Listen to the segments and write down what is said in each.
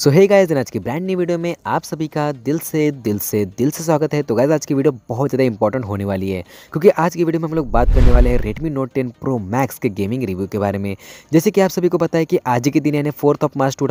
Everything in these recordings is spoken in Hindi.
सो है गाइज आज की ब्रांड न्यू वीडियो में आप सभी का दिल से दिल से दिल से स्वागत है तो गाइज आज की वीडियो बहुत ज़्यादा इंपॉर्टेंट होने वाली है क्योंकि आज की वीडियो में हम लोग बात करने वाले हैं Redmi Note 10 Pro Max के गेमिंग रिव्यू के बारे में जैसे कि आप सभी को पता है कि आज के दिन यानी फोर्थ ऑफ मार्च टू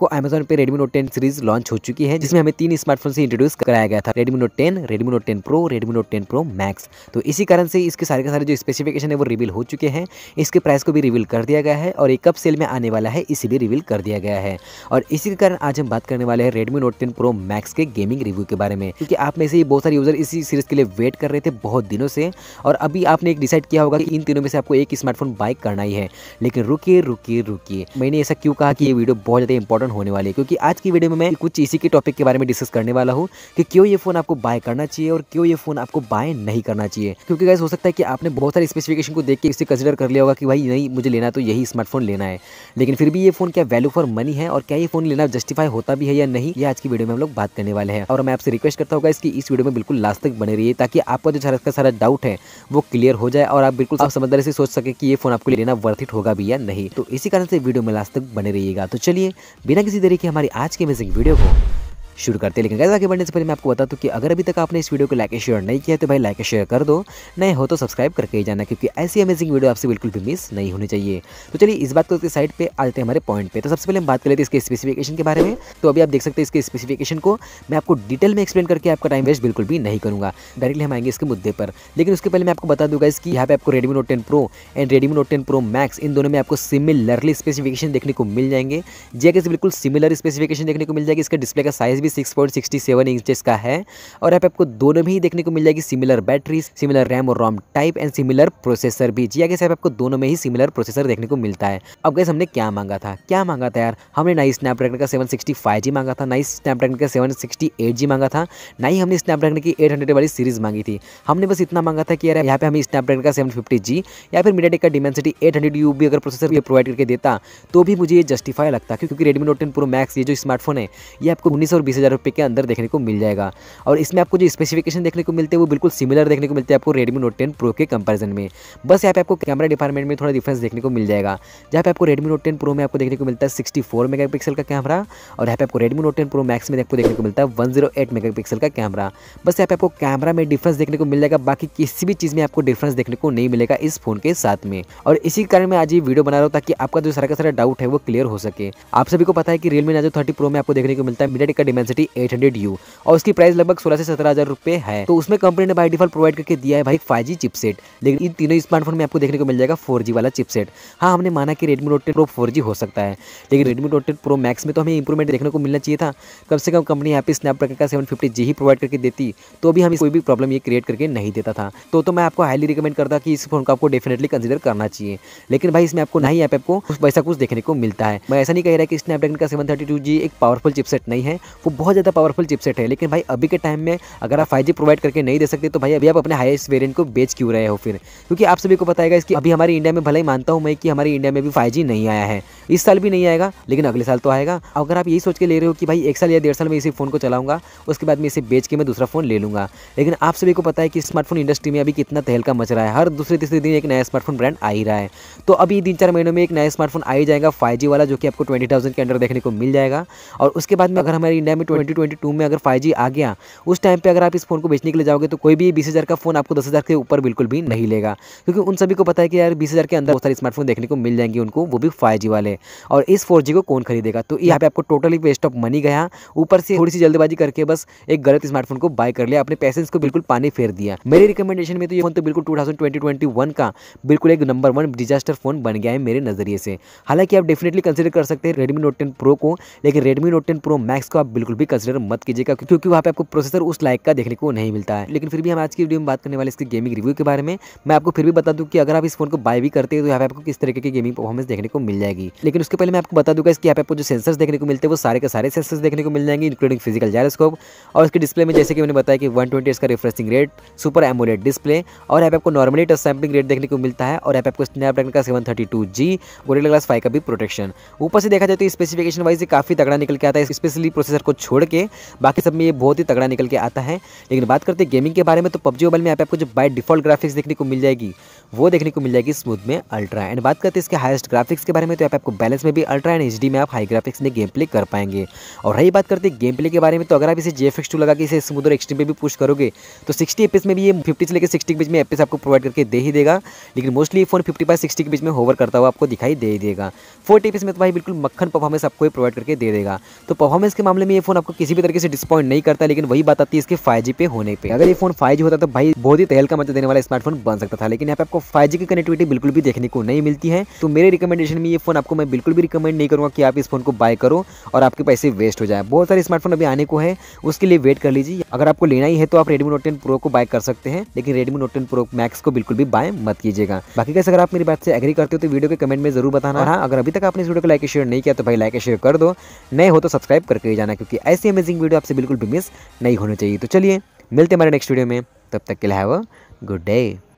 को अमेजन पे Redmi Note ten series launch हो चुकी है जिसमें हमें तीन स्मार्टफोन से इंट्रोड्यूस कराया गया था Redmi Note ten Redmi Note ten Pro Redmi Note ten Pro Max तो इसी कारण से इसके सारे के सारे जो स्पेसिफिकेशन है वो रिवील हो चुके हैं इसके प्राइस को भी रिवील कर दिया गया है और एक कब सेल में आने वाला है इसे भी रिवील कर दिया गया है और इसी के कारण आज हम बात करने वाले हैं Redmi Note ten Pro Max के गेमिंग रिव्यू के बारे में क्योंकि आप में से बहुत सारे यूजर इसी सीरीज के लिए वेट कर रहे थे बहुत दिनों से और अभी आपने एक डिसाइड किया होगा कि इन तीनों में से आपको एक स्मार्टफोन बाइक करना ही है लेकिन रुकिए रुकिए रुकिए मैंने ऐसा क्यों कहा कि ये वीडियो बहुत ज़्यादा इंपॉर्टेंट कारण होने वाली है क्योंकि आज की वीडियो में मैं कुछ इसी के टॉपिक के बारे में डिस्कस करने वाला हूँ कि क्यों ये फ़ोन आपको बाय करना चाहिए और क्यों ये फ़ोन आपको बाय नहीं करना चाहिए क्योंकि गैस हो सकता है कि आपने बहुत सारे स्पेसिफिकेशन को देख के इसे कंसिडर कर लिया होगा कि भाई नहीं मुझे लेना तो यही स्मार्टफोन लेना है लेकिन फिर भी ये फ़ोन क्या वैल्यू फॉर मनी है और क्या ये फ़ोन लेना जस्टिफाई होता भी है या नहीं ये आज की वीडियो में हम लोग बात करने वाले हैं और मैं आपसे रिक्वेस्ट करता हूँ इसकी इस वीडियो में बिल्कुल लास्ट तक बने रही ताकि आपका जो सारा का सारा डाउट है वो क्लियर हो जाए और आप बिल्कुल आप समझदारी से सोच सके कि ये फ़ोन आपको लेना वर्थ इट होगा भी या नहीं तो इसी कारण से वीडियो में लास्ट तक बने रहिएगा तो चलिए बिना बिना किसी तरीके हमारी आज की अमेजिंग वीडियो को शुरू करते हैं लेकिन गैस आगे बढ़ने से पहले मैं आपको बता दूँ कि अगर अभी तक आपने इस वीडियो को लाइक शेयर नहीं किया तो भाई लाइक शेयर कर दो नए हो तो सब्सक्राइब करके ही जाना क्योंकि ऐसी अमेजिंग वीडियो आपसे बिल्कुल भी मिस नहीं होनी चाहिए तो चलिए इस बात को इसके साइड पर आ जाते हैं हमारे पॉइंट पर तो सबसे पहले हम बात कर लेते इसके स्पेसिफिकेशन के बारे में तो अभी आप देख सकते हैं इसके स्पेसिफिकेशन को मैं आपको डिटेल में एक्सप्लेन करके आपका टाइम वेस्ट बिल्कुल भी नहीं करूँगा डायरेक्टली हम आएंगे इसके मुद्दे पर लेकिन उसके पहले मैं आपको बता दूँगा इसकी यहाँ पे आपको Redmi Note ten Pro and Redmi Note ten Pro Max इन दोनों में आपको सिमिलरली स्पेसिफिकेशन देखने को मिल जाएंगे जैसे बिल्कुल सिमिलर स्पेसिफिकेशन देखने को मिल जाएगी इसका डिस्प्ले का साइज भी six point sixty seven inches का है और यहाँ पे आपको दोनों में ही देखने को मिल जाएगी सिमिलर बैटरी सिमिलर रैम और ROM type and similar processor भी जी आगे गैस आपको दोनों में ही सिमिलर प्रोसेसर देखने को मिलता है अब गैस हमने क्या मांगा था क्या मांगा था यार हमने ना ही स्नैपड्रैगन का सेवन सिक्सटी मांगा था ना ही स्नैपड्रैगन का सेवन सिक्सटी मांगा था ना ही हमने स्नैपड्रैगन की एट वाली सीरीज मांगी थी हमने बस इतना मांगा था कि यार यहाँ पे हमें स्नैपड्रैगन का सेवन या फिर मीडिया का डिमेंसिटी एट हंड्रेड यू भी अगर प्रोसेसर ये प्रोवाइड करके देता तो भी मुझे ये जस्टिफाई लगता क्योंकि Redmi Note ten Pro Max ये जो स्मार्टफोन है ये आपको उन्नीस और बीस हज़ार रुपये के अंदर देखने को मिल जाएगा और इसमें आपको जो स्पेसिफिकेशन देखने को मिलते हैं वो बिल्कुल सिमिलर देखने को मिलते हैं आपको रेडमी नोट टेन प्रो के कंपेरिजन में बस यहाँ पे आपको कैमरा डिपार्टमेंट में थोड़ा डिफ्रेंस देखने को मिल जाएगा जहाँ पे आपको रेडमी नोट टेन प्रो में आपको देखने को मिलता है सिक्सटी फोर मेगा पिक्सल का कैमरा और यहाँ पे आपको Redmi Note ten Pro Max में आपको देखने को मिलता है one zero eight megapixel का कैमरा बस यहाँ पे आपको कैमरा में डिफ्रेंस देखने को मिल जाएगा बाकी किसी भी चीज़ में आपको डिफ्रेंस देखने को नहीं मिलेगा इस फोन के साथ में और इसी कारण मैं आज ये वीडियो बना रहा हूँ ताकि आपका जो सारा का सारा डाउट है वो क्लियर हो सके आप सभी को पता है कि रियलमी नाजो थर्टी प्रो में आपको देखने को मिलता है मीडिया का इमेंसिटी 800U और उसकी प्राइस लगभग सोलह से सत्रह हज़ार रुपये है तो उसमें कंपनी ने बाई डिफॉल्ट प्रोवाइड करके दिया है भाई फाइव जी चिपसेट लेकिन इन तीनों स्मार्टफोन में आपको देखने को मिल जाएगा फोर वाला चिपसेट हाँ हमने माना कि रेडमी नोट प्रो फोर हो सकता है लेकिन रेडमी नोट प्रो मैक्स में तो हमें इंप्रूवमेंट देखने को मिलना चाहिए था कम से कम कंपनी यहाँ पे स्नैपड्रैगन का सेवन जी ही प्रोवाइड करके देती तो अभी हमें कोई भी प्रॉब्लम ये क्रिएट करके नहीं देता था तो तो मैं आपको हाईली रिकमेंड करता कि इस फोन को आपको डेफिनेटली कंसीडर करना चाहिए लेकिन भाई इसमें आपको नहीं यहाँ आपको वैसा कुछ देखने को मिलता है मैं ऐसा नहीं कह रहा कि स्नैपड्रैगन का सेवन एक पावरफुल चिपसेट नहीं है वो बहुत ज़्यादा पावरफुल चिपसेट है लेकिन भाई अभी के टाइम में अगर आप फाइव प्रोवाइड करके नहीं दे सकते तो भाई अभी आप अपने हाईएस्ट वेरियंट को बेच क्यों रहे हो फिर क्योंकि आप सभी को पता है कि अभी हमारे इंडिया में भले ही मानता हूँ मैं कि हमारे इंडिया में भी फाइव नहीं आया है इस साल भी नहीं आएगा लेकिन अगले साल तो आएगा अगर आप यही सोच के ले रहे हो कि भाई एक साल या डेढ़ साल में इसी फ़ोन को चलाऊंगा उसके बाद मैं इसे बेच के मैं दूसरा फ़ोन ले लूँगा लेकिन आप सभी को पता है कि स्मार्टफोन इंडस्ट्री में अभी कितना तहलका मच रहा है हर दूसरे तीसरे दिन एक नया स्मार्टफोन ब्रांड आ ही रहा है तो अभी तीन चार महीनों में एक नया स्मार्टफोन आ ही जाएगा फाइव वाला जो कि आपको ट्वेंटी के अंडर देखने को मिल जाएगा और उसके बाद में अगर हमारे इंडिया में ट्वेंटी ट्वेंटी टू में अगर फाइव आ गया उस टाइम पे अगर आप इस फ़ोन को बेचने के लिए जाओगे तो कोई भी बीस हज़ार का फ़ोन आपको दस हज़ार के ऊपर बिल्कुल भी नहीं लेगा क्योंकि उन सभी को पता है कि यार बीस हज़ार के अंदर बहुत सारे स्मार्टफोन देखने को मिल जाएंगे उनको वो भी फाइव वाले और इस फोर को कौन खरीदेगा तो यहाँ पर आपको टोटली वेस्ट ऑफ मनी गया ऊपर से थोड़ी सी जल्दबाजी करके बस एक गलत स्मार्टफोन को बाय कर लिया अपने पैसे को बिल्कुल पानी फेर दिया मेरी रिकमेंडेशन में तो ये फोन तो बिल्कुल टू थाउजेंड का बिल्कुल एक नंबर वन डिजास्टर फोन बन गया है मेरे नज़रिए से हालांकि आप डेफिनेटली कंसिडर कर सकते हैं रेडमी नोट टेन प्रो को लेकिन Redmi Note ten Pro Max को आप बिल्कुल बिल्कुल भी कंसिडर मत कीजिएगा क्योंकि वहाँ पे आपको प्रोसेसर उस लाइक का देखने को नहीं मिलता है लेकिन फिर भी हम आज की वीडियो में बात करने वाले इसके गेमिंग रिव्यू के बारे में मैं आपको फिर भी बता दूँ कि अगर आप इस फोन को बाय भी करते हैं तो यहाँ पे आपको किस तरीके की गेमिंग परफॉर्मेंस देखने को मिल जाएगी लेकिन उसके पहले मैं आपको बता दूँगा इसके यहाँ पे आपको जो सेंसर्स देखने को मिलते हैं वो सारे के सारे सेंसर्स देखने को मिल जाएंगे इंक्लूडिंग फिजिकल जायरोस्कोप और उसके डिस्प्ले में जैसे कि मैंने बताया कि वन ट्वेंटी इसका refreshing rate super AMOLED display और यहाँ पे आपको नॉर्मली टच सैम्पलिंग रेट देखने को मिलता है और यहाँ पे आपको स्नैपड्रैगन का seven thirty two G Gorilla Glass five का भी प्रोटेक्शन ऊपर से देखा जाए तो स्पेसिफिकेशन वाइज काफी तगड़ा निकल के आता है स्पेशली प्रोसेसर को छोड़ के बाकी सब में ये बहुत ही तगड़ा निकल के आता है लेकिन बात करते हैं गेमिंग के बारे में तो पब्जी मोबाइल में आपको जो बाई डिफॉल्ट ग्राफिक्स देखने को मिल जाएगी वो देखने को मिल जाएगी स्मूथ में अल्ट्रा एंड बात करते हैं इसके हाइस्ट ग्राफिक्स के बारे में तो यहाँ पे आपको बैलेंस में भी अल्ट्रा एंड एच में आप हाई ग्राफिक्स में गेम प्ले कर पाएंगे और रही बात करते हैं गेम प्ले के बारे में तो अगर आप इसे जी टू लगा के इसे स्मूथ और एक्सट्रीम पर भी पुश करोगे तो सिक्सटी एपिस में भी ये फिफ्टी से लेकर सिक्सटी के बीच में एपिस आपको प्रोवाइड करके दे ही देगा लेकिन mostly phone fifty by sixty के बीच में होवर करता हुआ आपको दिखाई दे ही देगा फोर्टी एपीएस में तो भाई बिल्कुल मक्खन परफॉर्मेंस आपको प्रोवाइड करके दे देगा तो परफॉर्मेंस के मामले में ये फोन आपको किसी भी तरीके से डिस्पॉइंट नहीं करता लेकिन वही बात आती है इसके फाइव पे होने पर अगर ये फोन फाइव होता तो भाई बहुत ही तहल का मजा देने वाला स्मार्टफोन बन सकता था लेकिन यहाँ पे आपको फाइव की कनेक्टिविटी बिल्कुल भी देखने को नहीं मिलती है तो मेरे रिकमेंडेशन में ये फोन आपको मैं बिल्कुल भी रिकमेंड नहीं करूँगा कि आप इस फोन को बाय करो और आपके पैसे वेस्ट हो जाए बहुत सारे स्मार्टफोन अभी आने को है उसके लिए वेट कर लीजिए अगर आपको लेना ही है तो आप रेडमी नोट टेन प्रो को बाय कर सकते हैं लेकिन Redmi Note ten Pro Max को बिल्कुल भी बाय मत कीजिएगा बाकी कैसे अगर आप मेरी बात से एग्री करते हो तो वीडियो के कमेंट में जरूर बताना हाँ अगर अभी तक आपने इस वीडियो को लाइक शेयर नहीं किया तो भाई लाइक शेयर कर दो नए हो तो सब्सक्राइब करके जाना क्योंकि ऐसी अमेजिंग वीडियो आपसे बिल्कुल भी मिस नहीं होनी चाहिए तो चलिए मिलते हैं हमारे नेक्स्ट वीडियो में तब तक के लिए हैव अ गुड डे